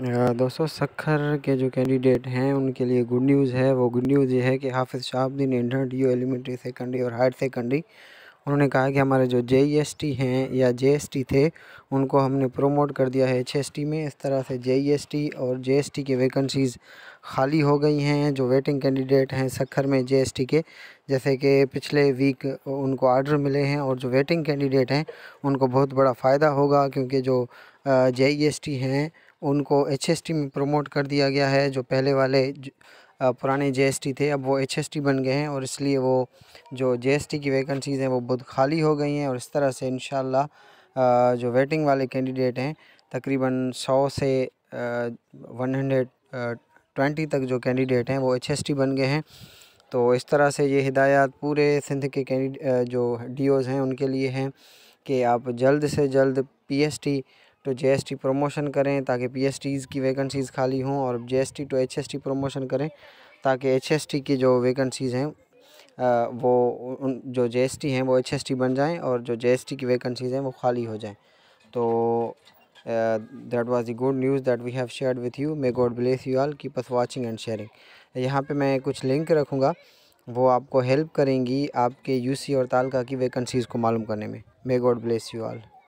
दोस्तों सखर के जो कैंडिडेट हैं उनके लिए गुड न्यूज़ है वो गुड न्यूज़ ये है कि हाफिज़ शाहबुद्दीन इंटर डी एलिमेंट्री सेकेंडरी और हायर सेकेंडरी उन्होंने कहा कि हमारे जो जे e हैं या जे e थे उनको हमने प्रोमोट कर दिया है एच में इस तरह से जे e और जे के वैकेंसीज़ खाली हो गई हैं जो वेटिंग कैंडिडेट हैं सखर में जे के जैसे कि पिछले वीक उनको आर्डर मिले हैं और जो वेटिंग कैंडिडेट हैं उनको बहुत बड़ा फ़ायदा होगा क्योंकि जो जे हैं उनको एच में प्रमोट कर दिया गया है जो पहले वाले पुराने जेएसटी थे अब वो एचएसटी बन गए हैं और इसलिए वो जो जेएसटी की वैकेंसीज़ हैं वो बहुत खाली हो गई हैं और इस तरह से इन जो वेटिंग वाले कैंडिडेट हैं तकरीबन सौ से वन हंड्रेड ट्वेंटी तक जो कैंडिडेट हैं वो एच बन गए हैं तो इस तरह से ये हिदायत पूरे सिंध के कैंडिड जो डी हैं उनके लिए हैं कि आप जल्द से जल्द पी टू जे प्रमोशन करें ताकि पी की वैकेंसीज़ खाली हों और एस टू एच प्रमोशन करें ताकि एच की जो वैकेंसीज़ हैं वो उन जो जीएसटी हैं वो एच बन जाएं और जो जे की वैकेंसीज़ हैं वो खाली हो जाएं तो that was the good news that we have shared with you may God bless you all keep us watching and sharing यहाँ पे मैं कुछ लिंक रखूँगा वो आपको हेल्प करेंगी आपके यूसी और तालका की वैकेंसीज़ को मालूम करने में may God bless you all